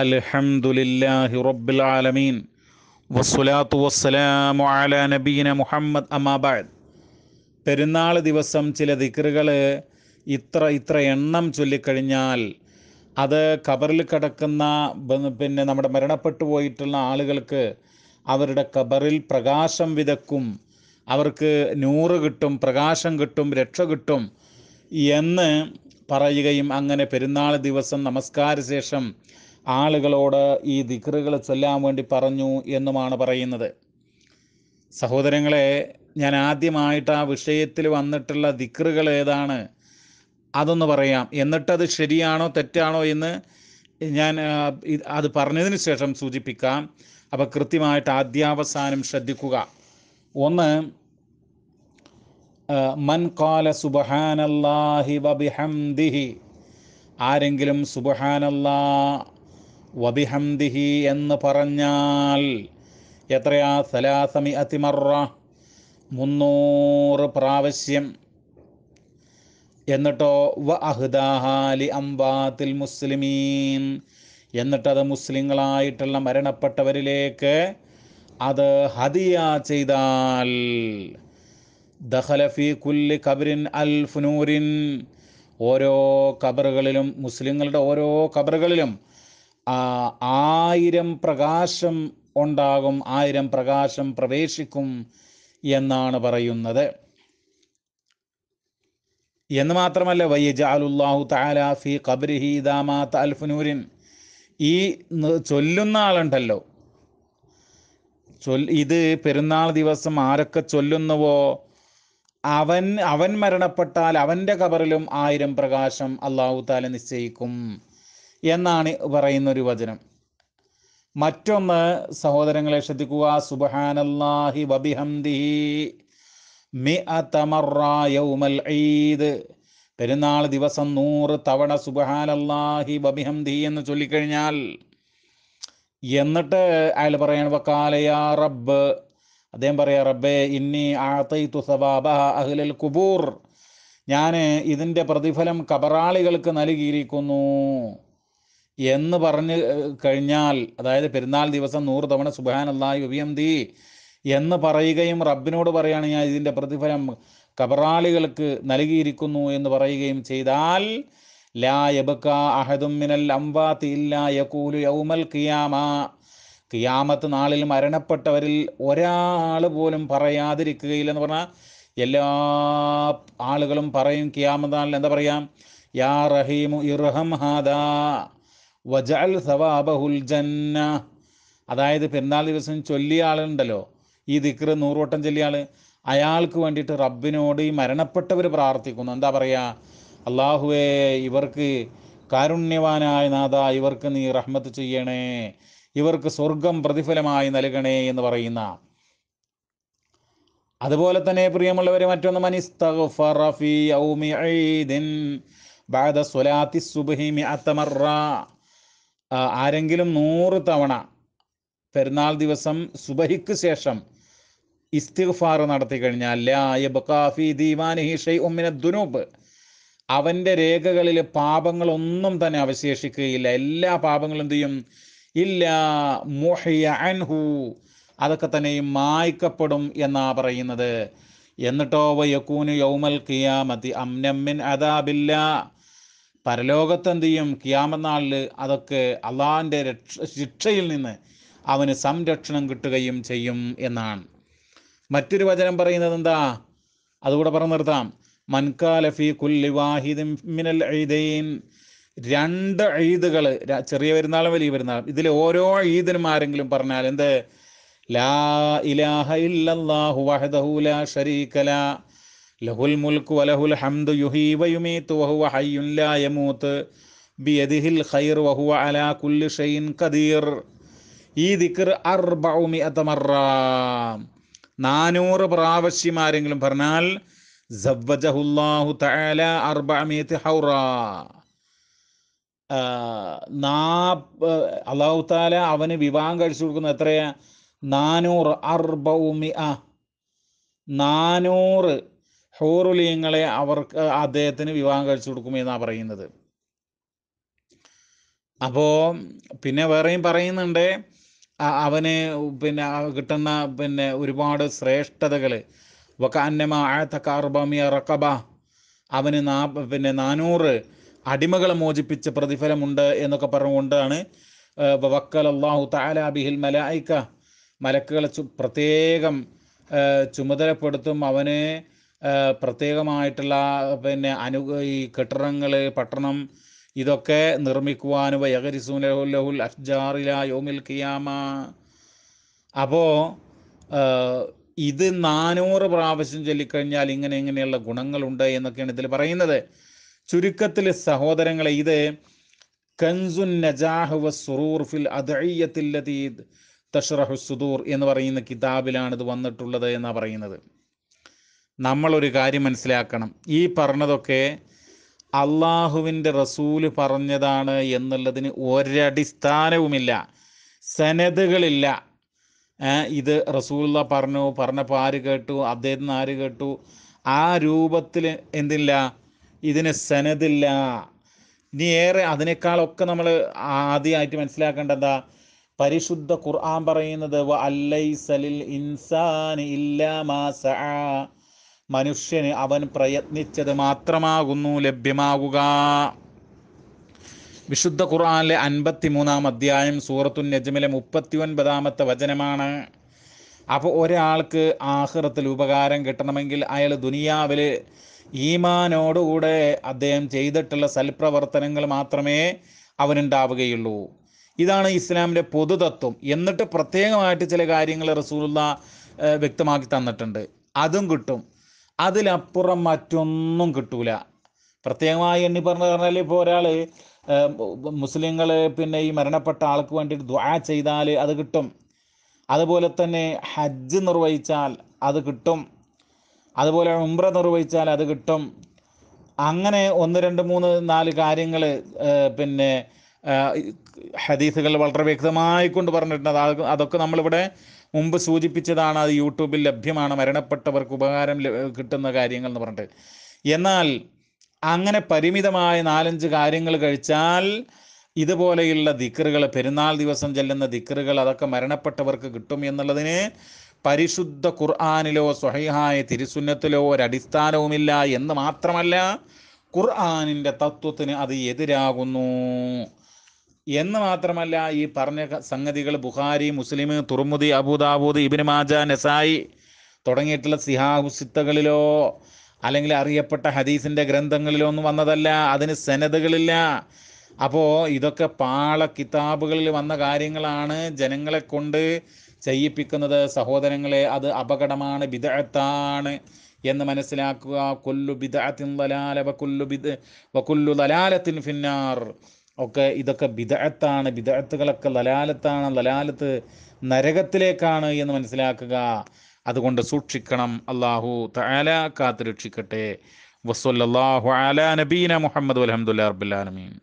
അൽഹംദുലില്ലാഹി റബ്ബിൽ ആലമീൻ വസ്സലാത്തു വസ്സലാമു അലാ على മുഹമ്മദ് അമാബാദ് പെരുന്നാൾ ദിവസം ചില ദിക്കറുകൾ ഇത്ര ഇത്ര എണ്ണം ചൊല്ലിക്കഴിഞ്ഞാൽ അത് കബറിൽ കിടക്കുന്ന പിന്നെ നമ്മുടെ മരണപ്പെട്ടു പോയിട്ടുള്ള ആളുകൾക്ക് അവരുടെ കബറിൽ പ്രകാശം വിതക്കും അവർക്ക് നൂറ് കിട്ടും പ്രകാശം കിട്ടും രക്ഷ കിട്ടും എന്ന് പറയുകയും അങ്ങനെ പെരുന്നാൾ ദിവസം നമസ്കാര ശേഷം ആളുകളോട് ഈ ദിക്റുകൾ ചൊല്ലാൻ വേണ്ടി പറഞ്ഞു എന്നുമാണ് പറയുന്നത് സഹോദരങ്ങളെ ഞാൻ ആദ്യമായിട്ട് ആ വിഷയത്തിൽ വന്നിട്ടുള്ള ദിക്റുകൾ ഏതാണ് അതൊന്ന് പറയാം എന്നിട്ടത് ശരിയാണോ തെറ്റാണോ എന്ന് ഞാൻ അത് പറഞ്ഞതിന് ശേഷം സൂചിപ്പിക്കാം അപ്പോൾ കൃത്യമായിട്ട് ആദ്യാവസാനം ശ്രദ്ധിക്കുക ഒന്ന് മൻ കാല സുബഹാനല്ലാഹി വബിഹംദിഹി ആരെങ്കിലും സുബഹാനല്ലാ വബിഹംദിഹി എന്ന് പറഞ്ഞാൽ എത്രയാ സലാസമി അതിമറ മുന്നൂറ് പ്രാവശ്യം എന്നിട്ടോ വ അഹ്ദാഹാലി അംബാത്തിൽ മുസ്ലിമീൻ എന്നിട്ടത് മുസ്ലിങ്ങളായിട്ടുള്ള മരണപ്പെട്ടവരിലേക്ക് അത് ഹദിയ ചെയ്താൽ ദഹലഫി കുല്ലി കബറിൻ അൽ ഫുനൂരിൻ ഓരോ കബറുകളിലും മുസ്ലിങ്ങളുടെ ഓരോ കബറുകളിലും ആയിരം പ്രകാശം ഉണ്ടാകും ആയിരം പ്രകാശം പ്രവേശിക്കും എന്നാണ് പറയുന്നത് എന്ന് മാത്രമല്ല വയ്യജാലുല്ലാഹു താലാഫി കബ്രിഹി ദാമാത്ത അൽഫുനൂരിൻ ഈ ചൊല്ലുന്ന ആളുണ്ടല്ലോ ചൊല് ഇത് പെരുന്നാൾ ദിവസം ആരൊക്കെ ചൊല്ലുന്നുവോ അവൻ അവൻ മരണപ്പെട്ടാൽ അവൻ്റെ കബറിലും ആയിരം പ്രകാശം അള്ളാഹു താല നിശ്ചയിക്കും എന്നാണ് പറയുന്ന ഒരു വചനം മറ്റൊന്ന് സഹോദരങ്ങളെ ശ്രദ്ധിക്കുക സുബഹാനല്ലാഹി വബിഹംദിഹി ഈദ് പെരുന്നാൾ ദിവസം നൂറ് തവണ സുബഹാനല്ലാഹി വബിഹംദി എന്ന് ചൊല്ലിക്കഴിഞ്ഞാൽ എന്നിട്ട് അയാൾ പറയണ വക്കാലയാ റബ്ബ് അദ്ദേഹം പറയാ റബ്ബേ ഇന്നി ആത്തൈത്തു സബാബ അഹ്ലൽ കുബൂർ ഞാൻ ഇതിൻ്റെ പ്രതിഫലം കബറാളികൾക്ക് നൽകിയിരിക്കുന്നു എന്ന് പറഞ്ഞു കഴിഞ്ഞാൽ അതായത് പെരുന്നാൾ ദിവസം നൂറ് തവണ സുബാനല്ലായി ഉബിയംതി എന്ന് പറയുകയും റബ്ബിനോട് പറയുകയാണ് ഞാൻ ഇതിൻ്റെ പ്രതിഫലം കബറാളികൾക്ക് നൽകിയിരിക്കുന്നു എന്ന് പറയുകയും ചെയ്താൽ ലാ യബക്ക അഹദും മിനൽ അംവാത്തി ഇല്ലാ യകൂലു യൗമൽ ഖിയാമ കിയാമത്ത് നാളിൽ മരണപ്പെട്ടവരിൽ ഒരാൾ പോലും പറയാതിരിക്കുകയില്ലെന്ന് പറഞ്ഞാൽ എല്ലാ ആളുകളും പറയും കിയാമത്താളിൽ നാളിൽ എന്താ പറയാം യാ റഹീമു ഇറഹം ഹാദാ വജഅൽ സവാബഹുൽ ജന്ന അതായത് പെരുന്നാൾ ദിവസം ചൊല്ലിയ ആളുണ്ടല്ലോ ഈ ദിക്ർ നൂറുവട്ടം ചൊല്ലിയ ആൾ അയാൾക്ക് വേണ്ടിയിട്ട് റബ്ബിനോട് ഈ മരണപ്പെട്ടവർ പ്രാർത്ഥിക്കുന്നു എന്താ പറയുക അള്ളാഹുവേ ഇവർക്ക് കാരുണ്യവാനായ നാഥ ഇവർക്ക് നീ റഹ്മത്ത് ചെയ്യണേ ഇവർക്ക് സ്വർഗം പ്രതിഫലമായി നൽകണേ എന്ന് പറയുന്ന അതുപോലെ തന്നെ പ്രിയമുള്ളവരെ മറ്റൊന്ന് മനിസ്തഫി ഔമി ഐദിൻ ബാദ സ്വലാത്തി സുബ്ഹി മിഅത്ത ആരെങ്കിലും നൂറ് തവണ പെരുന്നാൾ ദിവസം സുബഹിക്ക് ശേഷം ഇസ്തിഗ്ഫാർ നടത്തി കഴിഞ്ഞാൽ ദുനൂബ് അവൻ്റെ രേഖകളിൽ പാപങ്ങളൊന്നും തന്നെ അവശേഷിക്കുകയില്ല എല്ലാ പാപങ്ങളും എന്ത് ചെയ്യും ഇല്ല മുഹിയ അൻഹു അതൊക്കെ തന്നെയും മായ്ക്കപ്പെടും എന്നാ പറയുന്നത് എന്നിട്ടോ വയക്കൂനു യൗമൽ കിയാമതി അംനമ്മിൻ അദാബില്ല പരലോകത്തെന്ത് ചെയ്യും കിയാമനാളിൽ അതൊക്കെ അള്ളാഹിൻ്റെ രക്ഷ ശിക്ഷയിൽ നിന്ന് അവന് സംരക്ഷണം കിട്ടുകയും ചെയ്യും എന്നാണ് മറ്റൊരു വചനം പറയുന്നത് എന്താ അതുകൂടെ പറഞ്ഞു നിർത്താം മൻകാലഫി കുല്ലി വാഹിദിൻ മിനൽ എഴുതൈൻ രണ്ട് എഴുതുകൾ ചെറിയ പെരുന്നാളും വലിയ പെരുന്നാളും ഇതിൽ ഓരോ ഈദിനും ആരെങ്കിലും പറഞ്ഞാൽ എന്ത് ലാ ഇലാഹ ഇല്ലാഹു വഹദഹു ലാ ഷരീക്കല ലഹുൽ മുൽക്ക് വലഹുൽ ഹംദു യുഹി വയുമീത്ത് വഹുവ ഹയ്യുൻ ലാ യമൂത്ത് ബിയദിഹിൽ ഖൈർ വഹുവ അലാ കുല്ലി ഷൈൻ ഖദീർ ഈ ദിക്ർ അർബഉമി അതമറ നാനൂറ് പ്രാവശ്യം ആരെങ്കിലും പറഞ്ഞാൽ സവ്വജഹുല്ലാഹു തആല അർബഅമീത്ത് ഹൗറ നാ അള്ളാഹു താല അവന് വിവാഹം കഴിച്ചു കൊടുക്കുന്നത് എത്രയാ നാനൂറ് അർബൗമി നാനൂറ് ഹോറുലിയങ്ങളെ അവർക്ക് അദ്ദേഹത്തിന് വിവാഹം കഴിച്ചു കൊടുക്കുമെന്നാണ് പറയുന്നത് അപ്പോൾ പിന്നെ വേറെയും പറയുന്നുണ്ട് അവന് പിന്നെ കിട്ടുന്ന പിന്നെ ഒരുപാട് ശ്രേഷ്ഠതകൾ വക്ക അന്നമ ആഴത്തക്ക അറുബമിയ റക്കബ അവന് നാ പിന്നെ നാനൂറ് അടിമകളെ മോചിപ്പിച്ച പ്രതിഫലമുണ്ട് എന്നൊക്കെ പറഞ്ഞുകൊണ്ടാണ് വക്കൽ അള്ളാഹു താലാബിഹിൽ മലായിക്ക മലക്കുകളെ പ്രത്യേകം ചുമതലപ്പെടുത്തും അവനെ പ്രത്യേകമായിട്ടുള്ള പിന്നെ അനു ഈ കെട്ടിടങ്ങൾ പട്ടണം ഇതൊക്കെ നിർമ്മിക്കുവാനും വയകരിസൂ ലഹുൽ അഫ്ജാറില യോമിൽ കിയാമ അപ്പോൾ ഇത് നാനൂറ് പ്രാവശ്യം ചൊല്ലിക്കഴിഞ്ഞാൽ ഇങ്ങനെ ഇങ്ങനെയുള്ള ഗുണങ്ങളുണ്ട് എന്നൊക്കെയാണ് ഇതിൽ പറയുന്നത് ചുരുക്കത്തിൽ സഹോദരങ്ങളെ ഇത് കൻസുൻ നജാഹ് വ സുറൂർ ഫിൽ അദയ്യത്തില്ലതീദ് സുദൂർ എന്ന് പറയുന്ന കിതാബിലാണ് ഇത് വന്നിട്ടുള്ളത് എന്നാണ് പറയുന്നത് നമ്മളൊരു കാര്യം മനസ്സിലാക്കണം ഈ പറഞ്ഞതൊക്കെ അള്ളാഹുവിൻ്റെ റസൂല് പറഞ്ഞതാണ് എന്നുള്ളതിന് ഒരടിസ്ഥാനവുമില്ല സനദുകളില്ല ഇത് റസൂല്ല പറഞ്ഞു പറഞ്ഞപ്പോൾ ആര് കേട്ടു അദ്ദേഹത്തിന് ആര് കേട്ടു ആ രൂപത്തിൽ എന്തില്ല ഇതിന് സനദില്ല ഇനി ഏറെ അതിനേക്കാളൊക്കെ നമ്മൾ ആദ്യമായിട്ട് എന്താ പരിശുദ്ധ ഖുർആൻ പറയുന്നത് അല്ലൈ സലിൽ ഇൻസാൻ ഇല്ലാ മാ മനുഷ്യന് അവൻ പ്രയത്നിച്ചത് മാത്രമാകുന്നു ലഭ്യമാകുക വിശുദ്ധ ഖുർആാനിലെ അൻപത്തി മൂന്നാം അധ്യായം സൂറത്തു നജ്മിലെ മുപ്പത്തി ഒൻപതാമത്തെ വചനമാണ് അപ്പോൾ ഒരാൾക്ക് ആഹ്റത്തിൽ ഉപകാരം കിട്ടണമെങ്കിൽ അയാൾ ദുനിയാവിൽ ഈമാനോടുകൂടെ അദ്ദേഹം ചെയ്തിട്ടുള്ള സൽപ്രവർത്തനങ്ങൾ മാത്രമേ അവനുണ്ടാവുകയുള്ളൂ ഇതാണ് ഇസ്ലാമിൻ്റെ പൊതുതത്വം എന്നിട്ട് പ്രത്യേകമായിട്ട് ചില കാര്യങ്ങൾ റസൂലുള്ള വ്യക്തമാക്കി തന്നിട്ടുണ്ട് അതും കിട്ടും അതിലപ്പുറം മറ്റൊന്നും കിട്ടൂല പ്രത്യേകമായി എണ്ണി പറഞ്ഞു പറഞ്ഞാൽ ഇപ്പോൾ ഒരാൾ മുസ്ലിങ്ങൾ പിന്നെ ഈ മരണപ്പെട്ട ആൾക്ക് വേണ്ടിയിട്ട് ദ്വാ ചെയ്താൽ അത് കിട്ടും അതുപോലെ തന്നെ ഹജ്ജ് നിർവഹിച്ചാൽ അത് കിട്ടും അതുപോലെ ഉംറ നിർവഹിച്ചാൽ അത് കിട്ടും അങ്ങനെ ഒന്ന് രണ്ട് മൂന്ന് നാല് കാര്യങ്ങൾ പിന്നെ ഹദീസുകൾ വളരെ വ്യക്തമായി കൊണ്ട് പറഞ്ഞിട്ടുണ്ട് അത് അതൊക്കെ നമ്മളിവിടെ മുമ്പ് സൂചിപ്പിച്ചതാണ് അത് യൂട്യൂബിൽ ലഭ്യമാണ് മരണപ്പെട്ടവർക്ക് ഉപകാരം കിട്ടുന്ന കാര്യങ്ങൾ എന്ന് പറഞ്ഞിട്ട് എന്നാൽ അങ്ങനെ പരിമിതമായ നാലഞ്ച് കാര്യങ്ങൾ കഴിച്ചാൽ ഇതുപോലെയുള്ള ദിക്കറുകൾ പെരുന്നാൾ ദിവസം ചെല്ലുന്ന ദിക്കറുകൾ അതൊക്കെ മരണപ്പെട്ടവർക്ക് കിട്ടും എന്നുള്ളതിന് പരിശുദ്ധ ഖുർആാനിലോ സ്വഹൈഹായ തിരുസുന്നത്തിലോ ഒരടിസ്ഥാനവുമില്ല എന്ന് മാത്രമല്ല ഖുർആാനിൻ്റെ തത്വത്തിന് അത് എതിരാകുന്നു എന്ന് മാത്രമല്ല ഈ പറഞ്ഞ സംഗതികൾ ബുഹാരി മുസ്ലിം തുറമുദി അബൂദാബൂദ് ഇബിന് മാജ നസായി തുടങ്ങിയിട്ടുള്ള സിഹാഹുസിത്തകളിലോ അല്ലെങ്കിൽ അറിയപ്പെട്ട ഹദീസിൻ്റെ ഗ്രന്ഥങ്ങളിലോ ഒന്നും വന്നതല്ല അതിന് സെനദുകളില്ല അപ്പോൾ ഇതൊക്കെ പാള കിതാബുകളിൽ വന്ന കാര്യങ്ങളാണ് ജനങ്ങളെ കൊണ്ട് ചെയ്യിപ്പിക്കുന്നത് സഹോദരങ്ങളെ അത് അപകടമാണ് വിദഗ്ധാണ് എന്ന് മനസ്സിലാക്കുക കൊല്ലു ബിദഅത്തിൻ ദലാല വകുല്ലു ബിദ് ബിദ വ ദലാലത്തിൻ ഫിന്നാർ ഒക്കെ ഇതൊക്കെ ബിദഅത്താണ് ബിദഅത്തുകളൊക്കെ ലലാലത്താണ് ലലാലത്ത് നരകത്തിലേക്കാണ് എന്ന് മനസ്സിലാക്കുക അതുകൊണ്ട് സൂക്ഷിക്കണം അള്ളാഹു തആല കാത്തുരക്ഷിക്കട്ടെ വസ്വല്ലാഹു അലാ നബീന മുഹമ്മദ് അലഹമുല്ലാ അറബുല്ലാലമീൻ